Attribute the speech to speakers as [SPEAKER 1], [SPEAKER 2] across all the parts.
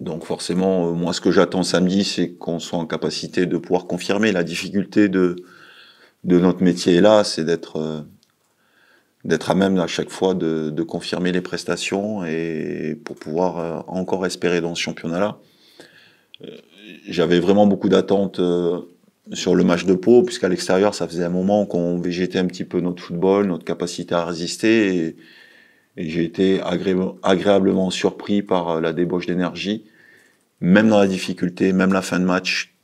[SPEAKER 1] Donc forcément, euh, moi ce que j'attends samedi, c'est qu'on soit en capacité de pouvoir confirmer. La difficulté de, de notre métier là, c'est d'être euh, d'être à même à chaque fois de, confirmer les prestations et pour pouvoir euh, encore espérer dans ce championnat-là. J'avais vraiment beaucoup d'attentes sur le match de Pau, puisqu'à l'extérieur, ça faisait un moment qu'on végétait un petit peu notre football, notre capacité à résister. Et, et j'ai été agréablement surpris par euh, la débauche d'énergie, même dans la difficulté, même la fin de match.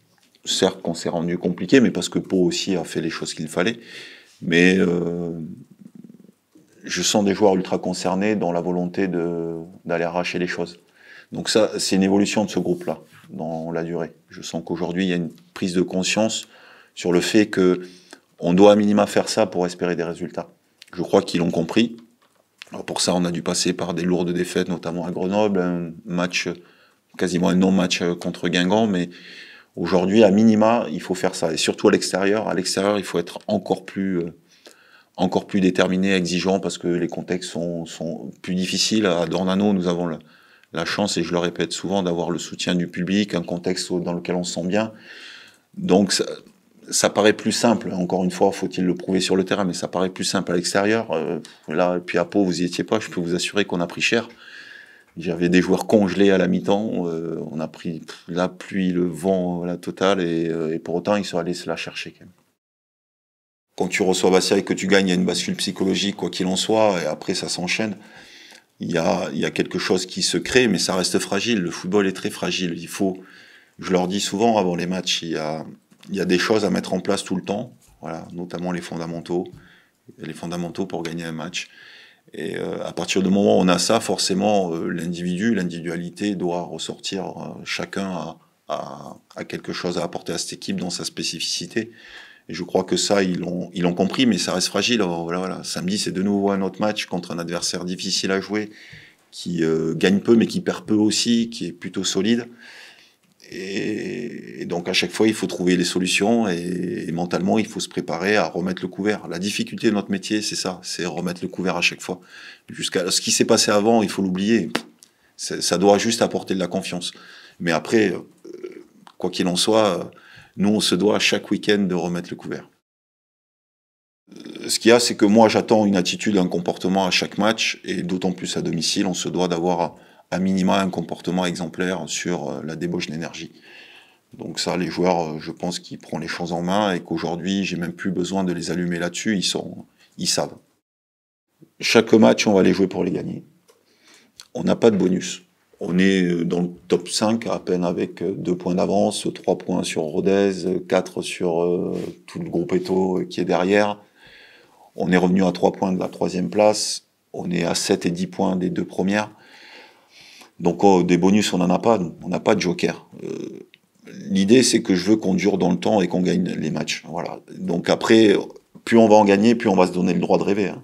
[SPEAKER 1] Certes qu'on s'est rendu compliqué, mais parce que Pau aussi a fait les choses qu'il fallait. Mais euh, je sens des joueurs ultra concernés dans la volonté d'aller arracher les choses. Donc ça, c'est une évolution de ce groupe-là dans la durée. Je sens qu'aujourd'hui, il y a une prise de conscience sur le fait que on doit à minima faire ça pour espérer des résultats. Je crois qu'ils l'ont compris. Alors pour ça, on a dû passer par des lourdes défaites, notamment à Grenoble, un match, quasiment un non-match euh, contre Guingamp, mais aujourd'hui, à minima, il faut faire ça. Et surtout à l'extérieur. À l'extérieur, il faut être encore plus, euh, encore plus déterminé, exigeant, parce que les contextes sont, sont plus difficiles. À Dornano, nous avons la, chance, et je le répète souvent, d'avoir le soutien du public, un contexte dans lequel on se sent bien. Donc, ça paraît plus simple. Encore une fois, faut-il le prouver sur le terrain, mais ça paraît plus simple à l'extérieur. Euh, là, et puis à Pau, vous y étiez pas. Je peux vous assurer qu'on a pris cher. J'avais des joueurs congelés à la mi-temps. Euh, on a pris la pluie, le vent, la totale, euh, et, pour autant, ils sont allés se la chercher quand Quand tu reçois Bastia et que tu gagnes, il y a une bascule psychologique, quoi qu'il en soit, et après ça s'enchaîne. Il y a, il y a quelque chose qui se crée, mais ça reste fragile. Le football est très fragile. Il faut, je leur dis souvent avant les matchs, il y a, il y a des choses à mettre en place tout le temps, voilà, notamment les fondamentaux, les fondamentaux pour gagner un match. Et euh, à partir du moment où on a ça, forcément, euh, l'individu, l'individualité doit ressortir. Euh, chacun a, quelque chose à apporter à cette équipe dans sa spécificité. Et je crois que ça, ils l'ont ils ont compris, mais ça reste fragile. Voilà, voilà. Samedi, c'est de nouveau un autre match contre un adversaire difficile à jouer, qui gagne peu, mais qui perd peu aussi, qui est plutôt solide. Et, donc à chaque fois, il faut trouver les solutions et, mentalement, il faut se préparer à remettre le couvert. La difficulté de notre métier, c'est ça, c'est remettre le couvert à chaque fois. Jusqu'à ce qui s'est passé avant, il faut l'oublier. Ça doit juste apporter de la confiance. Mais après, euh, quoi qu'il en soit, nous, on se doit chaque week-end de remettre le couvert. Ce qu'il y a, c'est que moi, j'attends une attitude, un comportement à chaque match, et d'autant plus à domicile, on se doit d'avoir à minima un comportement exemplaire sur euh, la débauche d'énergie. Donc ça, les joueurs, euh, je pense qu'ils prennent les choses en main et qu'aujourd'hui, j'ai même plus besoin de les allumer là-dessus, ils, sont, ils savent. Chaque match, on va les jouer pour les gagner. On n'a pas de bonus. On est euh, dans le top 5 à peine avec 2 points d'avance, 3 points sur Rodez, 4 sur tout le groupe Eto qui est derrière. On est revenu à 3 points de la troisième place. On est à 7 et 10 points des deux premières. Donc oh, des bonus, on n'en a pas, on n'a pas de joker. Euh, l'idée, c'est que je veux qu'on dure dans le temps et qu'on gagne les matchs. Voilà. Donc après, plus on va en gagner, plus on va se donner le droit de rêver. Hein.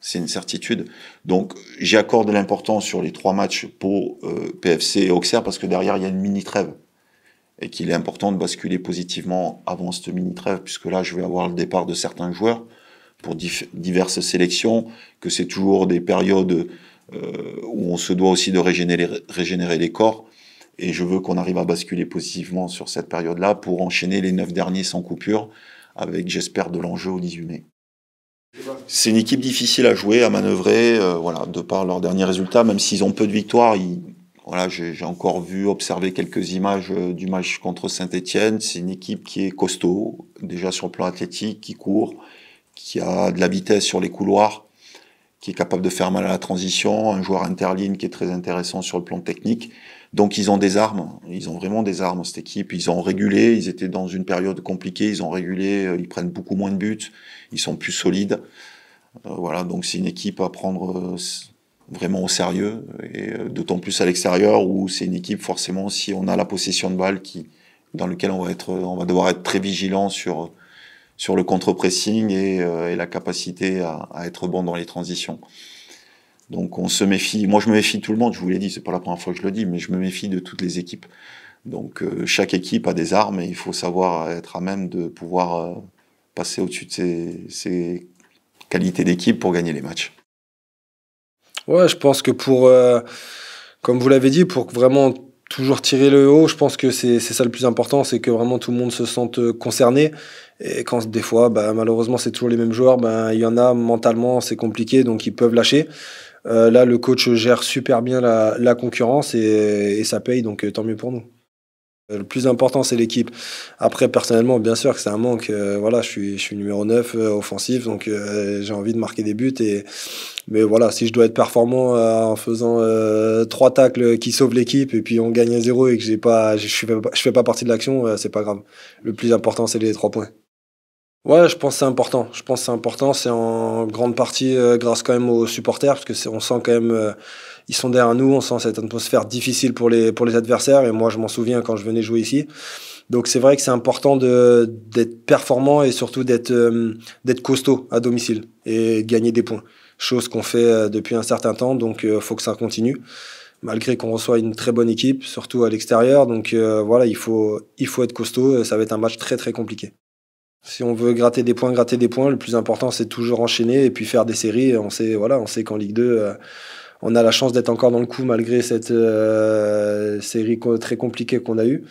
[SPEAKER 1] C'est une certitude. Donc j'y accorde l'importance sur les trois matchs pour euh, PFC et Auxerre parce que derrière, il y a une mini-trêve. Et qu'il est important de basculer positivement avant cette mini-trêve, puisque là, je vais avoir le départ de certains joueurs pour diverses sélections, que c'est toujours des périodes euh, où on se doit aussi de régénérer, les corps. Et je veux qu'on arrive à basculer positivement sur cette période-là pour enchaîner les neuf derniers sans coupure, avec, j'espère, de l'enjeu au 18 mai. C'est une équipe difficile à jouer, à manœuvrer, euh, voilà, de par leurs derniers résultats, même s'ils ont peu de victoires. voilà, j'ai encore vu, observé quelques images euh, du match contre Saint-Etienne. C'est une équipe qui est costaud, déjà sur le plan athlétique, qui court, qui a de la vitesse sur les couloirs, qui est capable de faire mal à la transition, un joueur interline qui est très intéressant sur le plan technique. Donc ils ont des armes, ils ont vraiment des armes cette équipe. Ils ont régulé, ils étaient dans une période compliquée, ils ont régulé, euh, ils prennent beaucoup moins de buts, ils sont plus solides. Euh, voilà, donc c'est une équipe à prendre euh, vraiment au sérieux, et d'autant plus à l'extérieur où c'est une équipe forcément si on a la possession de balle qui dans lequel on va être, on va devoir être très vigilant sur sur le contre-pressing et, euh, la capacité à, être bon dans les transitions. Donc on se méfie, moi je me méfie de tout le monde, je vous l'ai dit, c'est pas la première fois que je le dis, mais je me méfie de toutes les équipes. Donc euh, chaque équipe a des armes et il faut savoir être à même de pouvoir euh, passer au-dessus de ses, ses qualités d'équipe pour gagner les matchs.
[SPEAKER 2] Ouais, je pense que pour, comme vous l'avez dit, pour vraiment toujours tirer le haut. Je pense que c'est ça le plus important, c'est que vraiment tout le monde se sente euh, concerné. Et quand des fois, bah, malheureusement, c'est toujours les mêmes joueurs, bah, il y en a mentalement, c'est compliqué, donc ils peuvent lâcher. Euh, là, le coach gère super bien la, la concurrence et, et ça paye, donc euh, tant mieux pour nous. Le plus important, c'est l'équipe. Après, personnellement, bien sûr que c'est un manque. Euh, voilà, je suis, je suis numéro 9 euh, offensif, donc euh, j'ai envie de marquer des buts. Et... Mais voilà, si je dois être performant en faisant trois tacles qui sauvent l'équipe et puis on gagne à zéro et que j'ai pas, je ne fais, pas, je fais pas partie de l'action, c'est pas grave. Le plus important, c'est les trois points. Ouais, je pense que c'est important. Je pense que c'est important. C'est en grande partie euh, grâce quand même aux supporters, parce que on sent quand même, euh, ils sont derrière nous, on sent cette atmosphère difficile pour les, pour les adversaires. Et moi, je m'en souviens quand je venais jouer ici. Donc c'est vrai que c'est important de, d'être performant et surtout d'être, euh, d'être costaud à domicile et gagner des points. Chose qu'on fait depuis un certain temps, donc il faut que ça continue malgré qu'on reçoit une très bonne équipe, surtout à l'extérieur. Donc voilà, il faut, il faut être costaud, ça va être un match très très compliqué. Si on veut gratter des points, gratter des points, le plus important c'est toujours enchaîner et puis faire des séries. On sait, voilà, on sait qu'en Ligue 2, euh, on a la chance d'être encore dans le coup malgré cette euh, série très compliquée qu'on a eue.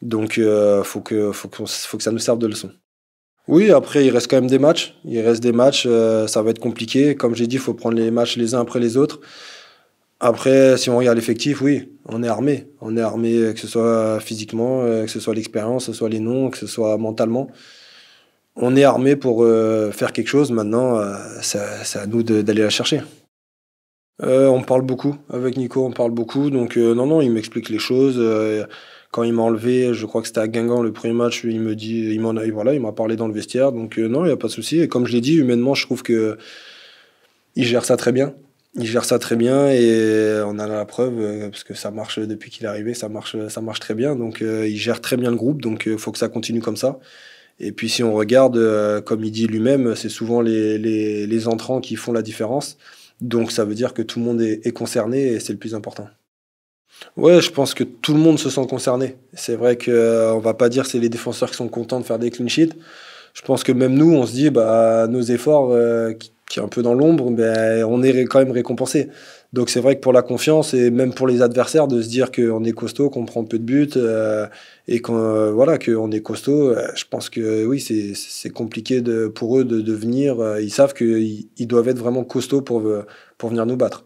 [SPEAKER 2] Donc euh, faut que faut que, faut que ça nous serve de leçon. Oui, après il reste quand même des matchs. Il reste des matchs, euh, ça va être compliqué. Comme j'ai dit, il faut prendre les matchs les uns après les autres. Après, si on regarde l'effectif, oui, on est armé. On est armé, que ce soit physiquement, que ce soit l'expérience, que ce soit les noms, que ce soit mentalement on est armé pour euh, faire quelque chose. Maintenant, c'est euh, à nous d'aller la chercher. Euh, on parle beaucoup avec Nico, on parle beaucoup. Donc non, non, il m'explique les choses. quand il m'a enlevé, je crois que c'était à Guingamp le premier match, il me dit, il m'en voilà, il m'a parlé dans le vestiaire. Donc non, il n'y a pas de souci. Et comme je l'ai dit, humainement, je trouve que il gère ça très bien. Il gère ça très bien et on a la preuve parce que ça marche depuis qu'il est arrivé, ça marche, ça marche très bien. Donc il gère très bien le groupe. Donc il faut que ça continue comme ça. Et puis si on regarde, euh, comme il dit lui-même, c'est souvent les, les, entrants qui font la différence. Donc ça veut dire que tout le monde est, concerné et c'est le plus important. Ouais, je pense que tout le monde se sent concerné. C'est vrai qu'on euh, on va pas dire c'est les défenseurs qui sont contents de faire des clean sheets. Je pense que même nous, on se dit, bah, nos efforts, euh, qui, est un peu dans l'ombre, ben, on est quand même récompensés. Donc c'est vrai que pour la confiance et même pour les adversaires de se dire qu'on est costaud, qu'on prend peu de buts euh, et qu'on euh, voilà qu'on est costaud, euh, je pense que oui c'est compliqué pour eux de, devenir. venir. ils savent qu'ils doivent être vraiment costauds pour pour venir nous battre.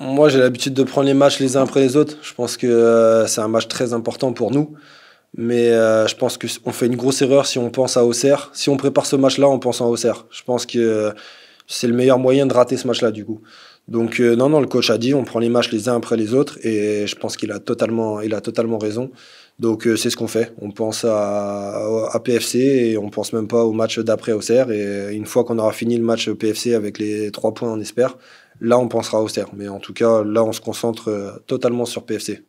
[SPEAKER 2] Moi j'ai l'habitude de prendre les matchs les uns après les autres. Je pense que c'est un match très important pour nous. Mais je pense qu'on fait une grosse erreur si on pense à Auxerre. Si on prépare ce match-là on pense à Auxerre, je pense que c'est le meilleur moyen de rater ce match-là du coup. Donc euh, non, non, le coach a dit, on prend les matchs les uns après les autres, et je pense qu'il a totalement, il a totalement raison. Donc euh, c'est ce qu'on fait. On pense à, à, PFC et on pense même pas au match d'après Auxerre. Et euh, une fois qu'on aura fini le match PFC avec les trois points, on espère, là on pensera à Auxerre. Mais en tout cas, là on se concentre totalement sur PFC.